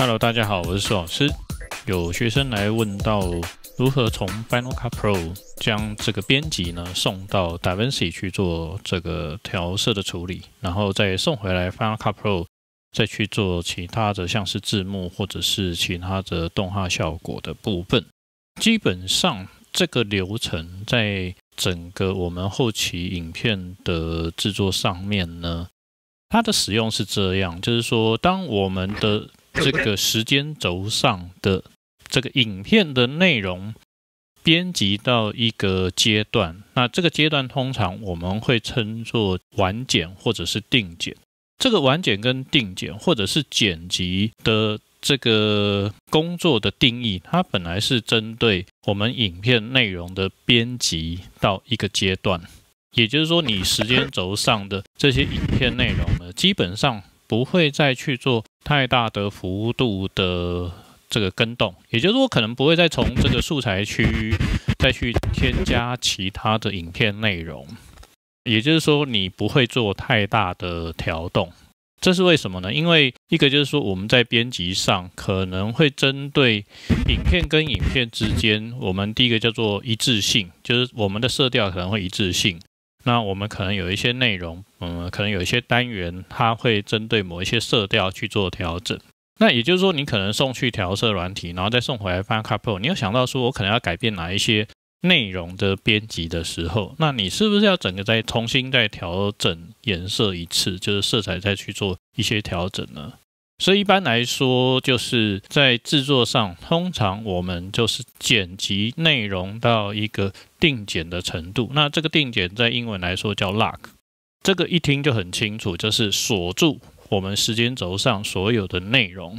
Hello，大家好，我是苏老师。有学生来问到如何从 Final Cut Pro 将这个编辑呢送到 DaVinci 去做这个调色的处理，然后再送回来 Final Cut Pro 再去做其他的像是字幕或者是其他的动画效果的部分。基本上这个流程在整个我们后期影片的制作上面呢，它的使用是这样，就是说当我们的这个时间轴上的这个影片的内容编辑到一个阶段，那这个阶段通常我们会称作完剪或者是定剪。这个完剪跟定剪或者是剪辑的这个工作的定义，它本来是针对我们影片内容的编辑到一个阶段，也就是说，你时间轴上的这些影片内容呢，基本上。不会再去做太大的幅度的这个跟动，也就是说，可能不会再从这个素材区再去添加其他的影片内容。也就是说，你不会做太大的调动。这是为什么呢？因为一个就是说，我们在编辑上可能会针对影片跟影片之间，我们第一个叫做一致性，就是我们的色调可能会一致性。那我们可能有一些内容。嗯，可能有一些单元，它会针对某一些色调去做调整。那也就是说，你可能送去调色软体，然后再送回来翻 couple。你又想到说，我可能要改变哪一些内容的编辑的时候，那你是不是要整个再重新再调整颜色一次，就是色彩再去做一些调整呢？所以一般来说，就是在制作上，通常我们就是剪辑内容到一个定剪的程度。那这个定剪在英文来说叫 lock。这个一听就很清楚，就是锁住我们时间轴上所有的内容，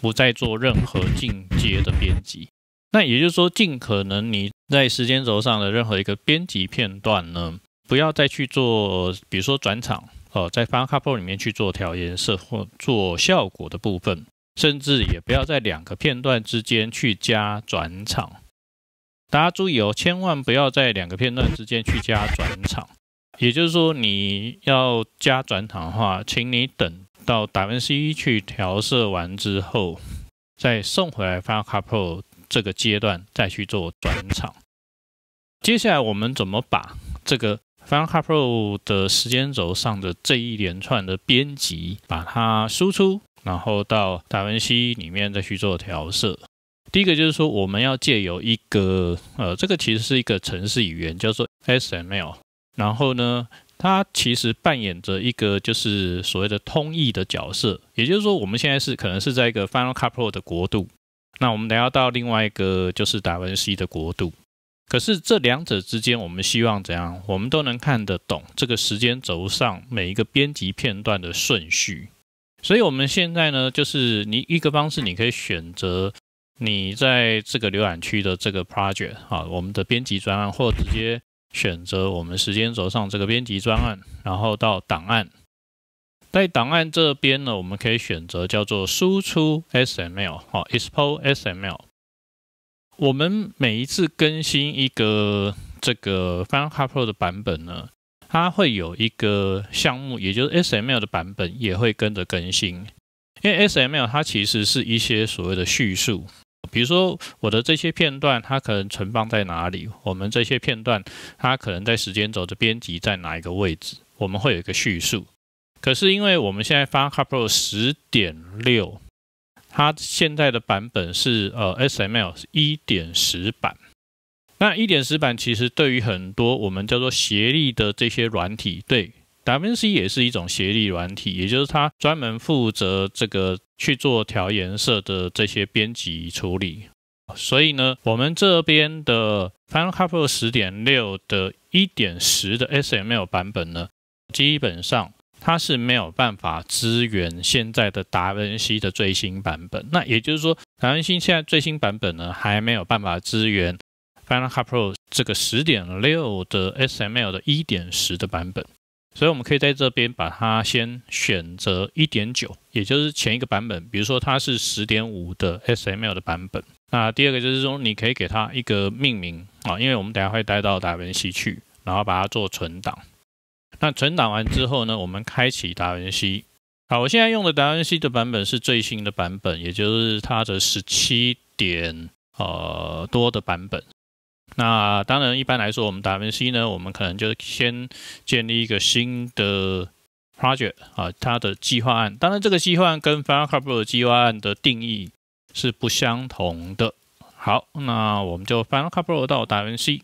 不再做任何进阶的编辑。那也就是说，尽可能你在时间轴上的任何一个编辑片段呢，不要再去做，比如说转场哦，在 Final Cut Pro 里面去做调颜色或做效果的部分，甚至也不要在两个片段之间去加转场。大家注意哦，千万不要在两个片段之间去加转场。也就是说，你要加转场的话，请你等到达文西去调色完之后，再送回来 Final Cut Pro 这个阶段再去做转场。接下来我们怎么把这个 Final Cut Pro 的时间轴上的这一连串的编辑把它输出，然后到达文西里面再去做调色？第一个就是说，我们要借由一个呃，这个其实是一个程式语言，叫做 SML。然后呢，它其实扮演着一个就是所谓的通译的角色，也就是说，我们现在是可能是在一个 Final Cut Pro 的国度，那我们等要到另外一个就是达文西的国度。可是这两者之间，我们希望怎样，我们都能看得懂这个时间轴上每一个编辑片段的顺序。所以，我们现在呢，就是你一个方式，你可以选择你在这个浏览器的这个 project 啊，我们的编辑专案，或直接。选择我们时间轴上这个编辑专案，然后到档案，在档案这边呢，我们可以选择叫做输出 SML，哦，export SML。我们每一次更新一个这个 Final Cut Pro 的版本呢，它会有一个项目，也就是 SML 的版本也会跟着更新，因为 SML 它其实是一些所谓的叙述。比如说我的这些片段，它可能存放在哪里？我们这些片段，它可能在时间轴的编辑在哪一个位置？我们会有一个叙述。可是因为我们现在发 Core 十点六，它现在的版本是呃 SML 一点十版。那一点十版其实对于很多我们叫做协力的这些软体，对 W C 也是一种协力软体，也就是它专门负责这个。去做调颜色的这些编辑处理，所以呢，我们这边的 Final Cut Pro 十点六的一点十的 SML 版本呢，基本上它是没有办法支援现在的达文西的最新版本。那也就是说，达文西现在最新版本呢，还没有办法支援 Final Cut Pro 这个十点六的 SML 的一点十的版本。所以我们可以在这边把它先选择一点九，也就是前一个版本，比如说它是十点五的 SML 的版本。那第二个就是说，你可以给它一个命名啊，因为我们等下会带到达文西去，然后把它做存档。那存档完之后呢，我们开启达文西。好，我现在用的达文西的版本是最新的版本，也就是它的十七点呃多的版本。那当然，一般来说，我们 w 文 c 呢，我们可能就先建立一个新的 project 啊，它的计划案。当然，这个计划案跟 Final Cut Pro 的计划案的定义是不相同的。好，那我们就 Final Cut Pro 到 w 文 c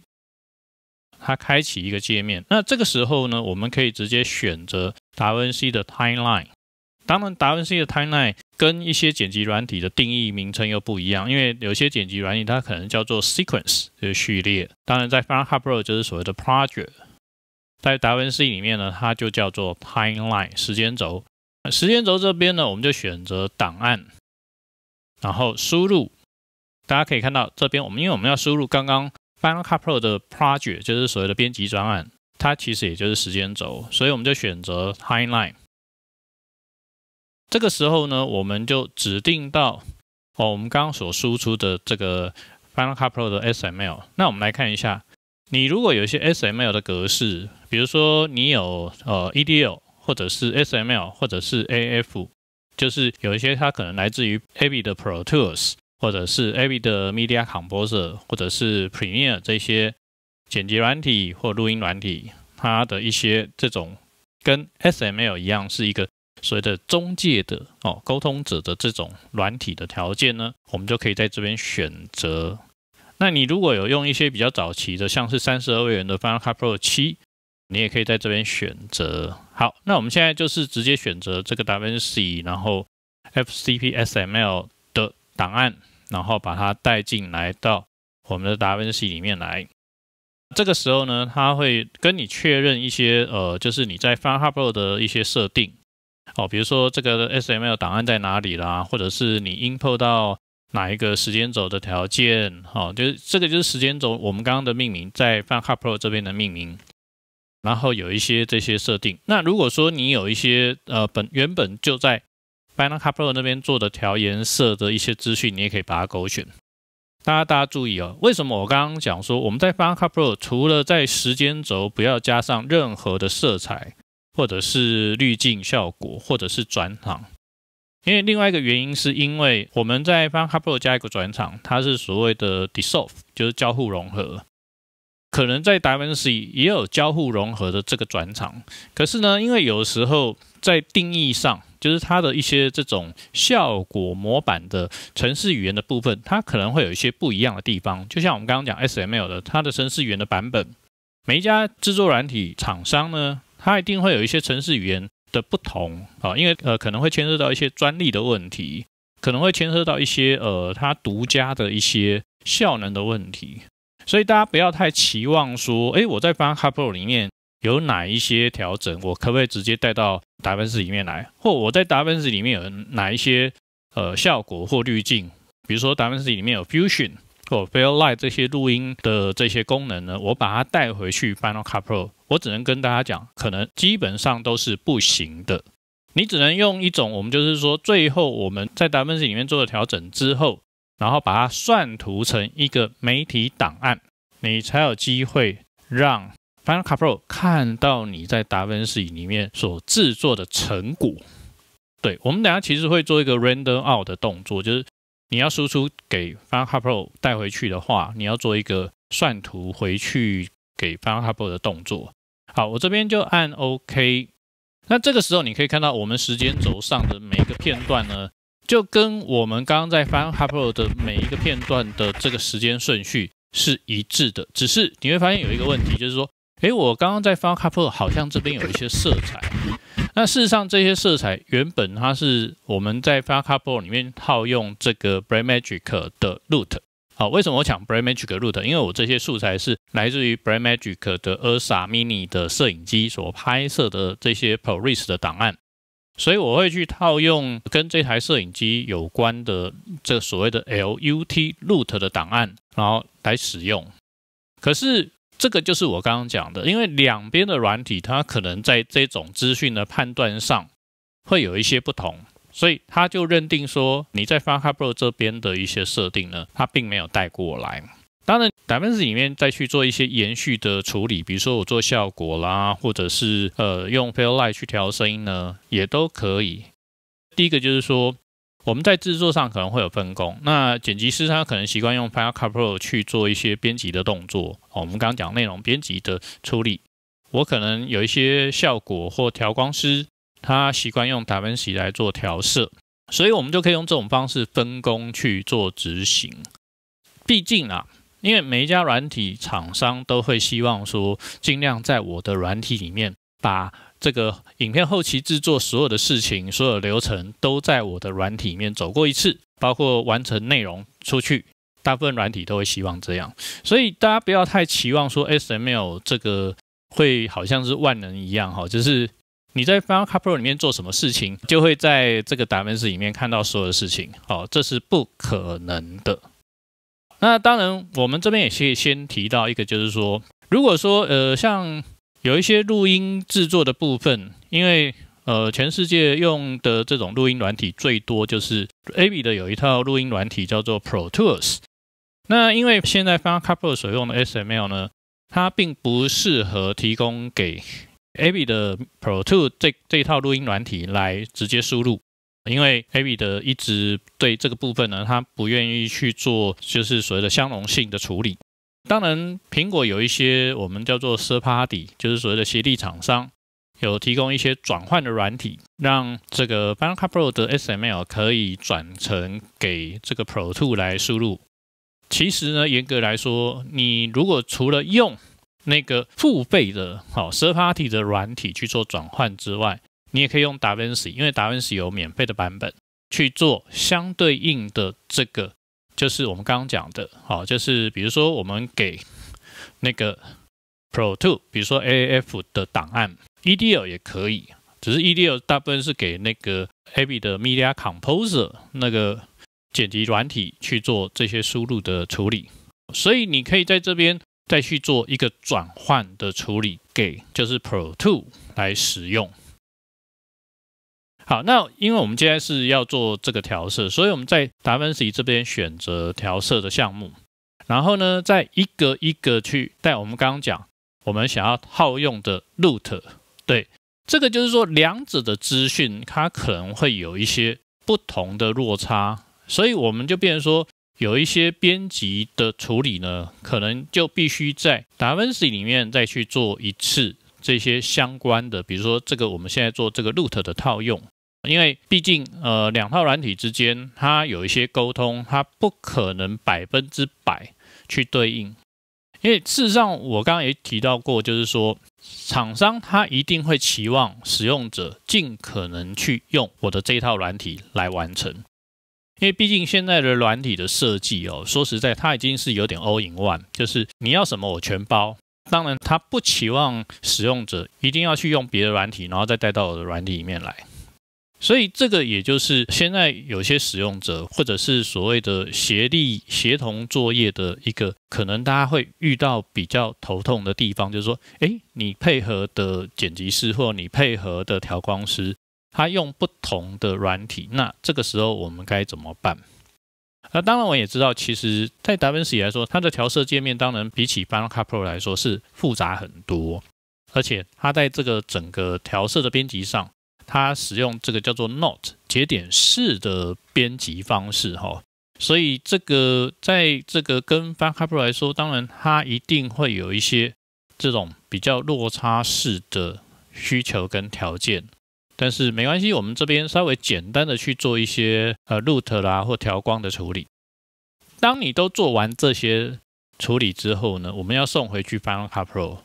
它开启一个界面。那这个时候呢，我们可以直接选择 w 文 c 的 Timeline。当然，达文西的 timeline 跟一些剪辑软体的定义名称又不一样，因为有些剪辑软体它可能叫做 sequence 就是序列。当然，在 Final Cut Pro 就是所谓的 project，在达文西里面呢，它就叫做 timeline 时间轴。时间轴这边呢，我们就选择档案，然后输入。大家可以看到这边，我们因为我们要输入刚刚 Final Cut Pro 的 project 就是所谓的编辑专案，它其实也就是时间轴，所以我们就选择 timeline。这个时候呢，我们就指定到哦，我们刚刚所输出的这个 Final Cut Pro 的 SML。那我们来看一下，你如果有一些 SML 的格式，比如说你有呃 EDL，或者是 SML，或者是 AF，就是有一些它可能来自于 a b 的 Pro Tools，或者是 a b 的 Media Composer，或者是 Premiere 这些剪辑软体或录音软体，它的一些这种跟 SML 一样是一个。所谓的中介的哦，沟通者的这种软体的条件呢，我们就可以在这边选择。那你如果有用一些比较早期的，像是三十二位元的 Final Cut Pro 七，你也可以在这边选择。好，那我们现在就是直接选择这个 W C，然后 F C P S M L 的档案，然后把它带进来到我们的 W C 里面来。这个时候呢，它会跟你确认一些呃，就是你在 Final Cut Pro 的一些设定。哦，比如说这个 SML 档案在哪里啦，或者是你 import 到哪一个时间轴的条件？哦，就是这个就是时间轴，我们刚刚的命名在 Final Cut Pro 这边的命名，然后有一些这些设定。那如果说你有一些呃本原本就在 Final Cut Pro 那边做的调颜色的一些资讯，你也可以把它勾选。大家大家注意哦，为什么我刚刚讲说我们在 Final Cut Pro 除了在时间轴不要加上任何的色彩？或者是滤镜效果，或者是转场，因为另外一个原因是因为我们在 f i n a Pro 加一个转场，它是所谓的 dissolve，就是交互融合。可能在 Da Vinci 也有交互融合的这个转场，可是呢，因为有时候在定义上，就是它的一些这种效果模板的程式语言的部分，它可能会有一些不一样的地方。就像我们刚刚讲 SML 的它的程式语言的版本，每一家制作软体厂商呢。它一定会有一些程式语言的不同啊，因为呃可能会牵涉到一些专利的问题，可能会牵涉到一些呃它独家的一些效能的问题，所以大家不要太期望说，哎，我在 Final c u Pro 里面有哪一些调整，我可不可以直接带到达芬奇里面来？或我在达芬奇里面有哪一些呃效果或滤镜，比如说达芬奇里面有 Fusion 或 Fairlight 这些录音的这些功能呢，我把它带回去 Final Cut Pro。我只能跟大家讲，可能基本上都是不行的。你只能用一种，我们就是说，最后我们在达芬奇里面做了调整之后，然后把它算图成一个媒体档案，你才有机会让 Final Cut Pro 看到你在达芬奇里面所制作的成果。对，我们等下其实会做一个 render out 的动作，就是你要输出给 Final Cut Pro 带回去的话，你要做一个算图回去给 Final Cut Pro 的动作。好，我这边就按 OK。那这个时候，你可以看到我们时间轴上的每一个片段呢，就跟我们刚刚在 f i Capo 的每一个片段的这个时间顺序是一致的。只是你会发现有一个问题，就是说，诶，我刚刚在 f i Capo，好像这边有一些色彩。那事实上，这些色彩原本它是我们在 f i Capo 里面套用这个 Brain Magic 的 r o o t 好，为什么我抢 Brainmagic r o u t 因为我这些素材是来自于 Brainmagic 的 a r s Mini 的摄影机所拍摄的这些 ProRes 的档案，所以我会去套用跟这台摄影机有关的这所谓的 LUT r o u t 的档案，然后来使用。可是这个就是我刚刚讲的，因为两边的软体它可能在这种资讯的判断上会有一些不同。所以他就认定说，你在 f i n a c u Pro 这边的一些设定呢，他并没有带过来。当然，d 分 v n i 里面再去做一些延续的处理，比如说我做效果啦，或者是呃用 f a i l l i g h t 去调声音呢，也都可以。第一个就是说，我们在制作上可能会有分工。那剪辑师他可能习惯用 Final Cut Pro 去做一些编辑的动作，哦，我们刚刚讲内容编辑的处理，我可能有一些效果或调光师。他习惯用达芬奇来做调色，所以我们就可以用这种方式分工去做执行。毕竟啊，因为每一家软体厂商都会希望说，尽量在我的软体里面把这个影片后期制作所有的事情、所有流程都在我的软体里面走过一次，包括完成内容出去。大部分软体都会希望这样，所以大家不要太期望说 SML 这个会好像是万能一样哈，就是。你在 Final Cut Pro 里面做什么事情，就会在这个 e n s 里面看到所有的事情。好，这是不可能的。那当然，我们这边也可以先提到一个，就是说，如果说呃，像有一些录音制作的部分，因为呃，全世界用的这种录音软体最多就是 Avid 有一套录音软体叫做 Pro Tools。那因为现在 Final Cut Pro 所用的 SML 呢，它并不适合提供给。a b y 的 Pro Two 这这一套录音软体来直接输入，因为 a b y 的一直对这个部分呢，他不愿意去做就是所谓的相容性的处理。当然，苹果有一些我们叫做 s u r Party，就是所谓的协力厂商，有提供一些转换的软体，让这个 b a n a c l Pro 的 SML 可以转成给这个 Pro Two 来输入。其实呢，严格来说，你如果除了用那个付费的，好 s o f t a r y 的软体去做转换之外，你也可以用 Da Vinci，因为 Da Vinci 有免费的版本去做相对应的这个，就是我们刚刚讲的，好，就是比如说我们给那个 Pro Two，比如说 AAF 的档案，EDL 也可以，只是 EDL 大部分是给那个 a e b e 的 Media Composer 那个剪辑软体去做这些输入的处理，所以你可以在这边。再去做一个转换的处理，给就是 Pro Two 来使用。好，那因为我们今天是要做这个调色，所以我们在达芬奇这边选择调色的项目，然后呢，再一个一个去带我们刚刚讲，我们想要套用的 Root，对，这个就是说两者的资讯它可能会有一些不同的落差，所以我们就变成说。有一些编辑的处理呢，可能就必须在达芬奇里面再去做一次这些相关的，比如说这个我们现在做这个 ROOT 的套用，因为毕竟呃两套软体之间它有一些沟通，它不可能百分之百去对应。因为事实上我刚刚也提到过，就是说厂商他一定会期望使用者尽可能去用我的这一套软体来完成。因为毕竟现在的软体的设计哦，说实在，它已经是有点 all in one，就是你要什么我全包。当然，它不期望使用者一定要去用别的软体，然后再带到我的软体里面来。所以，这个也就是现在有些使用者或者是所谓的协力协同作业的一个可能大家会遇到比较头痛的地方，就是说，哎，你配合的剪辑师或你配合的调光师。他用不同的软体，那这个时候我们该怎么办？那当然，我也知道，其实在达芬奇来说，它的调色界面当然比起 Final Cut Pro 来说是复杂很多，而且它在这个整个调色的编辑上，它使用这个叫做 n o t 节点式的编辑方式，哈，所以这个在这个跟 Final Cut Pro 来说，当然它一定会有一些这种比较落差式的需求跟条件。但是没关系，我们这边稍微简单的去做一些呃 root 啦或调光的处理。当你都做完这些处理之后呢，我们要送回去 Final Cut Pro。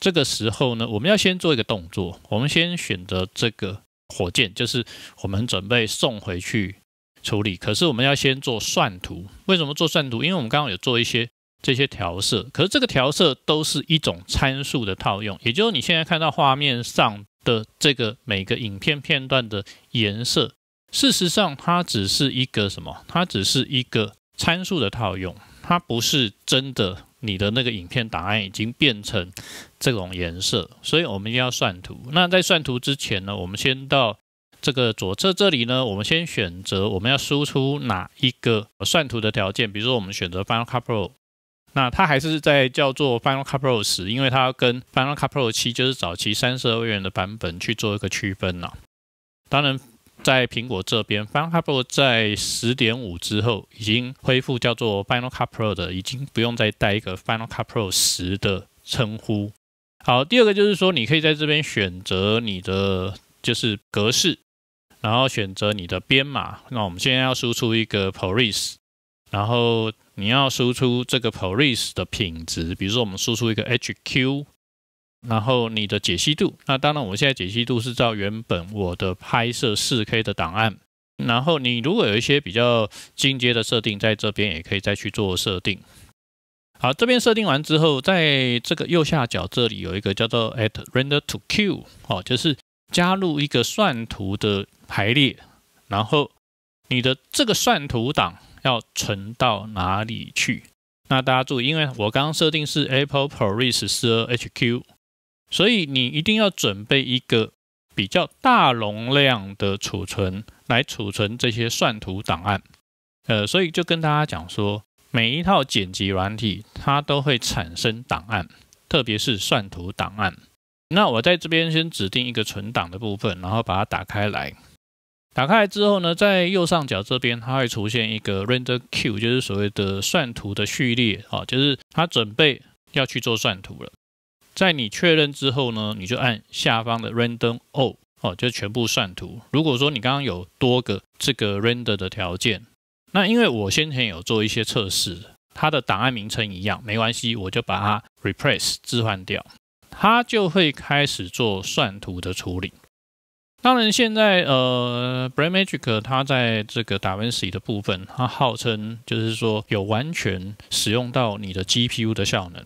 这个时候呢，我们要先做一个动作，我们先选择这个火箭，就是我们准备送回去处理。可是我们要先做算图，为什么做算图？因为我们刚刚有做一些这些调色，可是这个调色都是一种参数的套用，也就是你现在看到画面上。的这个每个影片片段的颜色，事实上它只是一个什么？它只是一个参数的套用，它不是真的你的那个影片档案已经变成这种颜色。所以我们一定要算图。那在算图之前呢，我们先到这个左侧这里呢，我们先选择我们要输出哪一个算图的条件，比如说我们选择 Final Cut Pro。那它还是在叫做 Final Cut Pro 十，因为它要跟 Final Cut Pro 七，就是早期三十欧元的版本去做一个区分了。当然，在苹果这边，Final Cut Pro 在十点五之后已经恢复叫做 Final Cut Pro 的，已经不用再带一个 Final Cut Pro 十的称呼。好，第二个就是说，你可以在这边选择你的就是格式，然后选择你的编码。那我们现在要输出一个 p o l i c e 然后。你要输出这个 police 的品质，比如说我们输出一个 HQ，然后你的解析度。那当然，我们现在解析度是照原本我的拍摄 4K 的档案。然后你如果有一些比较进阶的设定，在这边也可以再去做设定。好，这边设定完之后，在这个右下角这里有一个叫做 At Render to Q 哦，就是加入一个算图的排列。然后你的这个算图档。要存到哪里去？那大家注意，因为我刚刚设定是 Apple p a o r i s 4二 HQ，所以你一定要准备一个比较大容量的储存来储存这些算图档案。呃，所以就跟大家讲说，每一套剪辑软体它都会产生档案，特别是算图档案。那我在这边先指定一个存档的部分，然后把它打开来。打开来之后呢，在右上角这边它会出现一个 Render Queue，就是所谓的算图的序列啊，就是它准备要去做算图了。在你确认之后呢，你就按下方的 Render All，哦，就全部算图。如果说你刚刚有多个这个 Render 的条件，那因为我先前有做一些测试，它的档案名称一样没关系，我就把它 Replace 置换掉，它就会开始做算图的处理。当然，现在呃，Brain Magic 它在这个 d a v i n c 的部分，它号称就是说有完全使用到你的 GPU 的效能。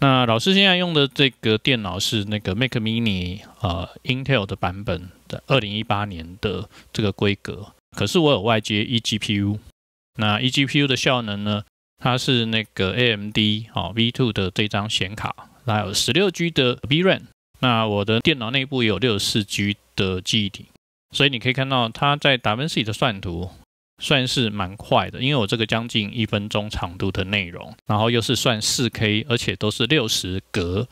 那老师现在用的这个电脑是那个 Mac Mini 呃 Intel 的版本的，二零一八年的这个规格。可是我有外接 eGPU，那 eGPU 的效能呢？它是那个 AMD 哦 V2 的这张显卡，还有十六 G 的 VRAM。那我的电脑内部有六十四 G 的记忆体，所以你可以看到它在达芬奇的算图算是蛮快的，因为我这个将近一分钟长度的内容，然后又是算四 K，而且都是六十格，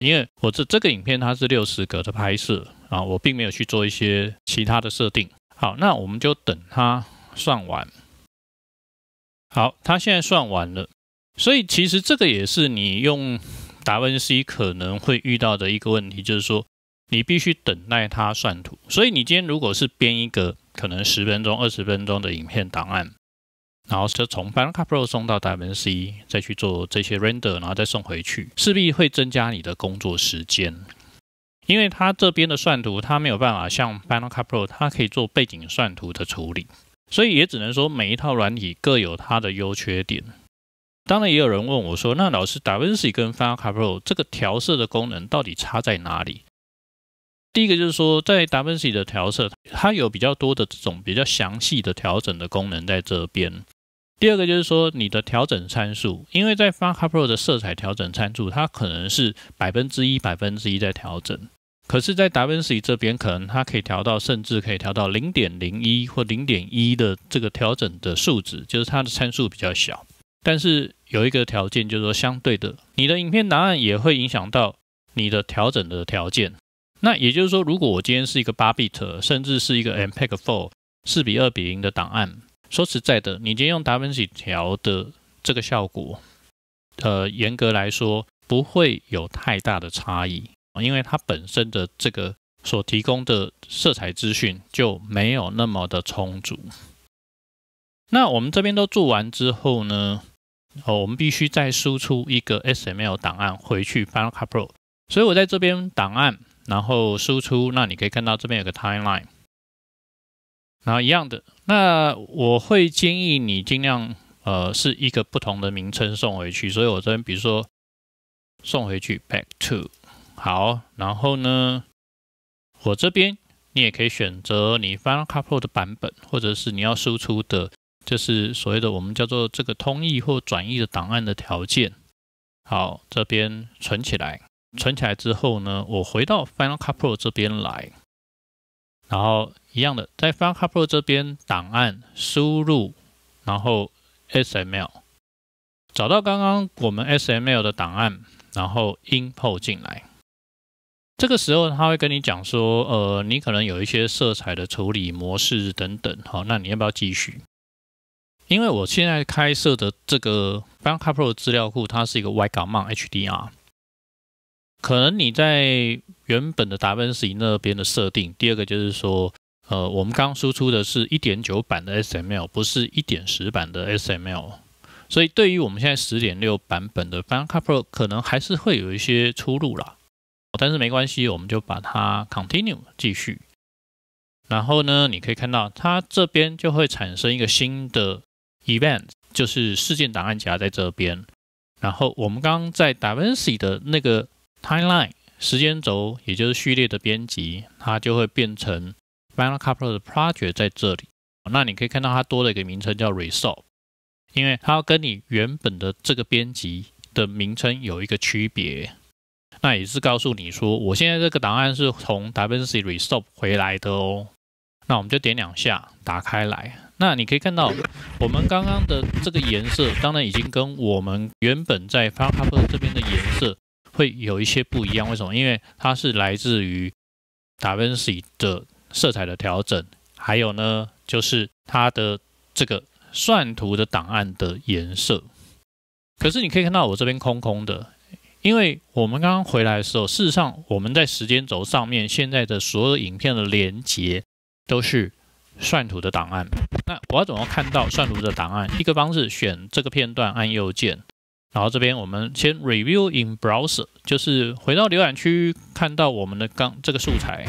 因为我这这个影片它是六十格的拍摄啊，我并没有去做一些其他的设定。好，那我们就等它算完。好，它现在算完了，所以其实这个也是你用。达文西可能会遇到的一个问题就是说，你必须等待它算图。所以你今天如果是编一个可能十分钟、二十分钟的影片档案，然后就从 Final Cut Pro 送到达文西，再去做这些 render，然后再送回去，势必会增加你的工作时间。因为它这边的算图，它没有办法像 Final Cut Pro，它可以做背景算图的处理，所以也只能说每一套软体各有它的优缺点。当然，也有人问我说：“那老师，达芬奇跟 Final Cut Pro 这个调色的功能到底差在哪里？”第一个就是说，在达芬奇的调色，它有比较多的这种比较详细的调整的功能在这边。第二个就是说，你的调整参数，因为在 Final Cut Pro 的色彩调整参数，它可能是百分之一、百分之一在调整，可是，在达芬奇这边，可能它可以调到甚至可以调到零点零一或零点一的这个调整的数值，就是它的参数比较小。但是有一个条件，就是说相对的，你的影片档案也会影响到你的调整的条件。那也就是说，如果我今天是一个八 bit，甚至是一个 m p four 四比二比零的档案，说实在的，你今天用达芬奇调的这个效果，呃，严格来说不会有太大的差异，因为它本身的这个所提供的色彩资讯就没有那么的充足。那我们这边都做完之后呢？哦，我们必须再输出一个 SML 档案回去 Final Cut Pro，所以我在这边档案，然后输出，那你可以看到这边有个 timeline，然后一样的，那我会建议你尽量呃是一个不同的名称送回去，所以我这边比如说送回去 back to，好，然后呢，我这边你也可以选择你 Final Cut Pro 的版本，或者是你要输出的。就是所谓的我们叫做这个通译或转译的档案的条件。好，这边存起来，存起来之后呢，我回到 Final Cut Pro 这边来，然后一样的，在 Final Cut Pro 这边档案输入，然后 SML，找到刚刚我们 SML 的档案，然后 Import 进来。这个时候他会跟你讲说，呃，你可能有一些色彩的处理模式等等，好，那你要不要继续？因为我现在开设的这个 b a c k Pro 资料库，它是一个 Ygamon HDR。可能你在原本的达芬奇那边的设定，第二个就是说，呃，我们刚输出的是一点九版的 SML，不是一点十版的 SML。所以对于我们现在十点六版本的 b a c k Pro，可能还是会有一些出入啦。但是没关系，我们就把它 Continue 继续。然后呢，你可以看到它这边就会产生一个新的。e v e n t 就是事件档案夹在这边，然后我们刚刚在 Da Vinci 的那个 Timeline 时间轴，也就是序列的编辑，它就会变成 Final c o u p l o 的 Project 在这里。那你可以看到它多了一个名称叫 Resolve，因为它要跟你原本的这个编辑的名称有一个区别。那也是告诉你说，我现在这个档案是从 Da Vinci Resolve 回来的哦。那我们就点两下打开来。那你可以看到，我们刚刚的这个颜色，当然已经跟我们原本在 f i n a u 这边的颜色会有一些不一样。为什么？因为它是来自于 Da Vinci 的色彩的调整，还有呢，就是它的这个算图的档案的颜色。可是你可以看到我这边空空的，因为我们刚刚回来的时候，事实上我们在时间轴上面现在的所有影片的连接都是。算图的档案，那我要怎么看到算图的档案？一个方式选这个片段按右键，然后这边我们先 review in browser，就是回到浏览器看到我们的刚这个素材。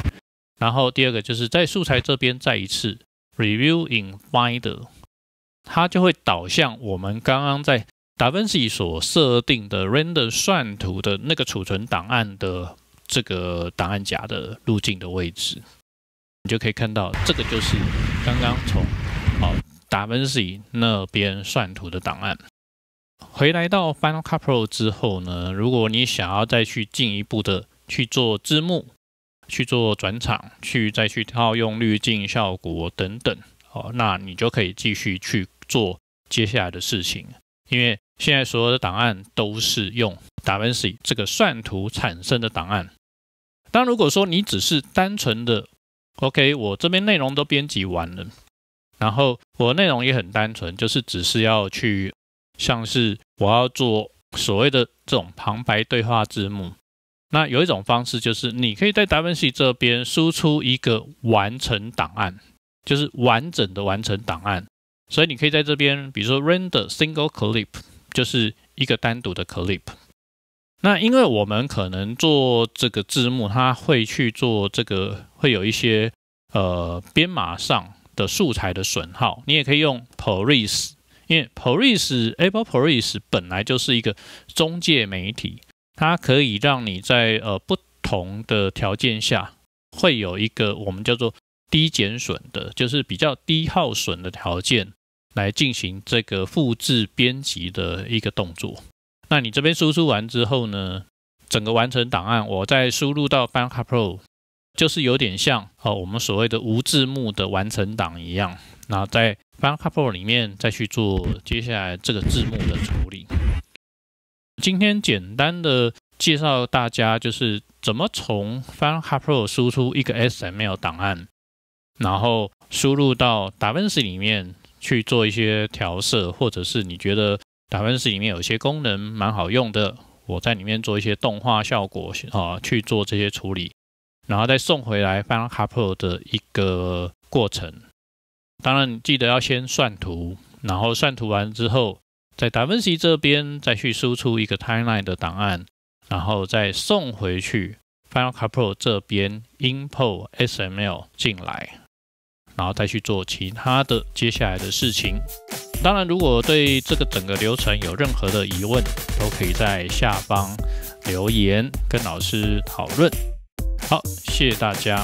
然后第二个就是在素材这边再一次 review in Finder，它就会导向我们刚刚在 DaVinci 所设定的 render 算图的那个储存档案的这个档案夹的路径的位置。你就可以看到，这个就是刚刚从哦达芬奇那边算图的档案，回来到 Final Cut Pro 之后呢，如果你想要再去进一步的去做字幕、去做转场、去再去套用滤镜效果等等哦，那你就可以继续去做接下来的事情，因为现在所有的档案都是用达芬奇这个算图产生的档案。当如果说你只是单纯的 OK，我这边内容都编辑完了，然后我内容也很单纯，就是只是要去，像是我要做所谓的这种旁白对话字幕，那有一种方式就是你可以在达芬奇这边输出一个完成档案，就是完整的完成档案，所以你可以在这边，比如说 render single clip，就是一个单独的 clip。那因为我们可能做这个字幕，它会去做这个，会有一些呃编码上的素材的损耗。你也可以用 p o r i s 因为 p o r i s a p p l e p o r i s 本来就是一个中介媒体，它可以让你在呃不同的条件下，会有一个我们叫做低减损的，就是比较低耗损的条件来进行这个复制编辑的一个动作。那你这边输出完之后呢，整个完成档案我再输入到 Final Cut Pro，就是有点像哦我们所谓的无字幕的完成档一样。那在 Final Cut Pro 里面再去做接下来这个字幕的处理。今天简单的介绍大家就是怎么从 Final Cut Pro 输出一个 SML 档案，然后输入到 Da Vinci 里面去做一些调色，或者是你觉得。达芬奇里面有些功能蛮好用的，我在里面做一些动画效果啊，去做这些处理，然后再送回来 Final Cut Pro 的一个过程。当然，你记得要先算图，然后算图完之后，在达芬奇这边再去输出一个 Timeline 的档案，然后再送回去 Final Cut Pro 这边 import SML 进来。然后再去做其他的接下来的事情。当然，如果对这个整个流程有任何的疑问，都可以在下方留言跟老师讨论。好，谢谢大家。